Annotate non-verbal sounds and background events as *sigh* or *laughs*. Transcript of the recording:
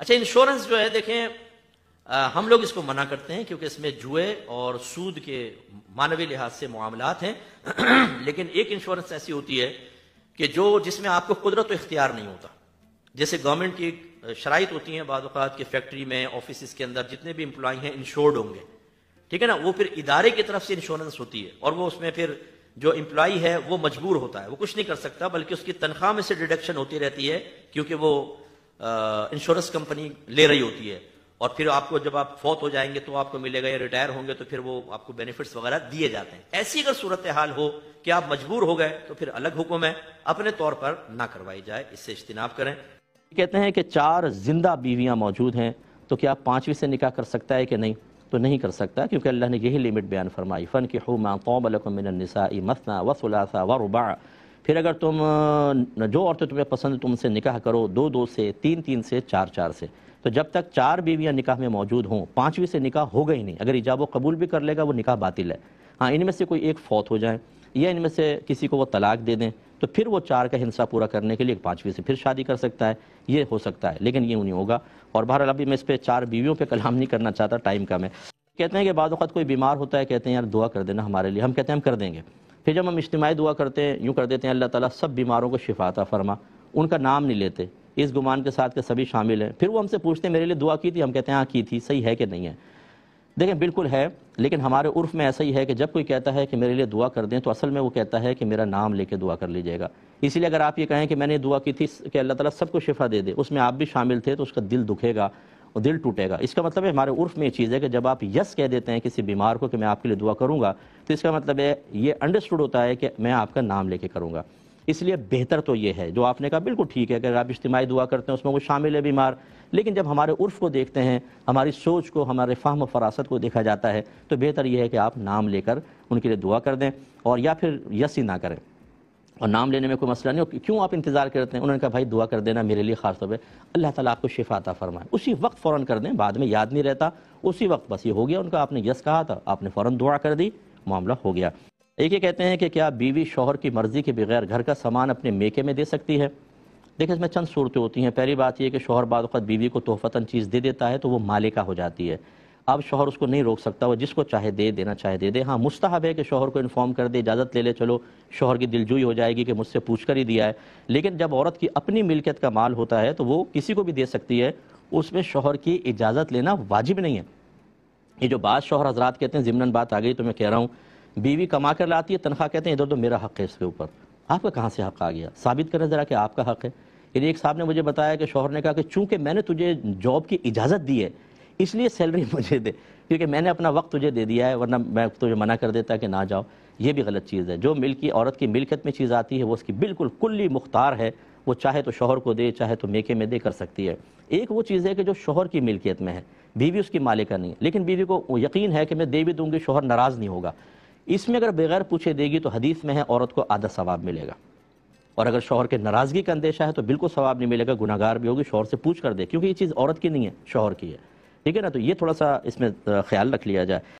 अच्छा इंश्योरेंस जो है देखें आ, हम लोग इसको मना करते हैं क्योंकि इसमें जुए और सूद के मानवीय लिहाज से मामला हैं *clears throat* लेकिन एक इंश्योरेंस ऐसी होती है कि जो जिसमें आपको कुदरत तो इख्तियार नहीं होता जैसे गवर्नमेंट की शराइत होती है बाद के फैक्ट्री में ऑफिस के अंदर जितने भी इंप्लाई हैं इंश्योर्ड होंगे ठीक है ना वो फिर इदारे की तरफ से इंश्योरेंस होती है और वो उसमें फिर जो इंप्लाई है वो मजबूर होता है वो कुछ नहीं कर सकता बल्कि उसकी तनख्वाह में से डिडक्शन होती रहती है क्योंकि वो इंश्योरेंस कंपनी ले रही होती है और फिर आपको जब आप फौत हो जाएंगे तो आपको मिलेगा या रिटायर होंगे तो फिर वो आपको बेनिफिट्स वगैरह दिए जाते हैं ऐसी अगर सूरत हाल हो कि आप मजबूर हो गए तो फिर अलग हुक्म है अपने तौर पर ना करवाई जाए इससे इज्तनाब करें कहते हैं कि चार जिंदा बीवियां मौजूद हैं तो क्या पांचवी से निकाह कर सकता है कि नहीं तो नहीं कर सकता क्योंकि अल्लाह ने यही लिमिट बयान फरमाई फ़न हो कि हुमा कौबलकुमिनसाई मसना वसुलासा व फिर अगर तुम जो औरतें तुम्हें पसंद तुम उनसे निकाह करो दो दो से तीन तीन से चार चार से तो जब तक चार बीवियां निकाह में मौजूद हों पाँचवीं से निकाह होगा ही नहीं अगर ईजाब कबूल भी कर लेगा वो निकाह बातिल है हाँ इनमें से कोई एक फौत हो जाए या इनमें से किसी को वो तलाक दे दें तो फिर वो चार का हिंसा पूरा करने के लिए एक पाँचवीं से फिर शादी कर सकता है ये हो सकता है लेकिन ये नहीं होगा और बहरहाल अभी मैं इस पर चार बीवियों पर कलाम नहीं करना चाहता टाइम कम है कहते हैं कि बाद कोई बीमार होता है कहते हैं यार दुआ कर देना हमारे लिए हम कहते हैं हम कर देंगे फिर जब हम इज्तमाही दुआ करते हैं यूँ कर देते हैं अल्लाह ताला सब बीमारों को शिफाता फरमा उनका नाम नहीं लेते इस गुमान के साथ के सभी शामिल हैं फिर वो हमसे पूछते हैं मेरे लिए दुआ की थी हम कहते हैं हाँ की थी सही है कि नहीं है देखें बिल्कुल है लेकिन हमारे उर्फ में ऐसा ही है कि जब कोई कहता है कि मेरे लिए दुआ कर दें तो असल में वो कहता है कि मेरा नाम लेके दुआ कर लीजिएगा इसीलिए अगर आप ये कहें कि मैंने दुआ की थी कि अल्लाह ताला सबको शिफा दे दे उसमें आप भी शामिल थे तो उसका दिल दुखेगा वो दिल टूटेगा इसका मतलब है हमारे उर्फ में ये चीज़ है कि जब आप यस कह देते हैं किसी बीमार को कि मैं आपके लिए दुआ करूँगा तो इसका मतलब है ये अंडरस्टूड होता है कि मैं आपका नाम लेके करूँगा इसलिए बेहतर तो ये है जो आपने कहा बिल्कुल ठीक है अगर आप इज्तमाही दुआ करते हैं उसमें वो शामिल है बीमार लेकिन जब हमारे उर्फ को देखते हैं हमारी सोच को हमारे फाहम फरासत को देखा जाता है तो बेहतर यह है कि आप नाम लेकर उनके लिए दुआ कर दें और या फिर यस ही ना करें और नाम लेने में कोई मसला नहीं हो क्यों आप इंतज़ार करते हैं उन्होंने कहा भाई दुआ कर देना मेरे लिए खास तौर पर अल्लाह ताला आपको शिफाता फरमाए उसी वक्त फ़ौरन कर दें बाद में याद नहीं रहता उसी वक्त बस ये हो गया उनका आपने यस कहा था आपने फ़ौर दुआ कर दी मामला हो गया एक ये कहते हैं कि क्या बीवी शोहर की मर्ज़ी के बगैर घर का सामान अपने मेके में दे सकती है देखिए इसमें चंद सूरतें होती हैं पहली बात यह कि शोहर बाद बीवी को तोहफ़ता चीज़ दे देता है तो वो मालिका हो जाती है अब शोहर उसको नहीं रोक सकता वो जिसको चाहे दे देना चाहे दे दे हाँ मुस्तहब है कि शोहर को इन्फॉर्म कर दे इजाज़त ले ले चलो शोहर की दिलजोई हो जाएगी कि मुझसे पूछ कर ही दिया है लेकिन जब औरत की अपनी मिल्कियत का माल होता है तो वो किसी को भी दे सकती है उसमें शोहर की इजाज़त लेना वाजिब नहीं है ये जो बात शोहर हजरात कहते हैं ज़िमनन बात आ गई तो मैं कह रहा हूँ बीवी कमा कर लाती है तनख्वाह कहते हैं इधर तो मेरा हक़ है इसके ऊपर आपका कहाँ से हक़ आ गया साबित करें ज़रा कि आपका हक़ है यानी एक साहब ने मुझे बताया कि शोहर ने कहा कि चूँकि मैंने तुझे जॉब की इजाज़त दी है इसलिए सैलरी *laughs* मुझे दे क्योंकि मैंने अपना वक्त तुझे दे दिया है वरना मैं तुझे मना कर देता कि ना जाओ ये भी गलत चीज़ है जो मिल की औरत की मिल्कत में चीज़ आती है वो उसकी बिल्कुल कुल्ली मुख्तार है वो चाहे तो शोहर को दे चाहे तो मेके में दे कर सकती है एक वो चीज़ है कि जो शोहर की मिल्कियत में है बीवी उसकी मालिका नहीं है लेकिन बीवी को यकीन है कि मैं दे भी दूंगी शोहर नाराज़ नहीं होगा इसमें अगर बगैर पूछे देगी तो हदीस में है औरत को आधा सवाब मिलेगा और अगर शोहर के नाराज़गी का अंदेशा है तो बिल्कुल सवाब नहीं मिलेगा गुनागार भी होगी शोहर से पूछ कर दे क्योंकि ये चीज़ औरत की नहीं है शोहर की है ठीक है ना तो ये थोड़ा सा इसमें ख्याल रख लिया जाए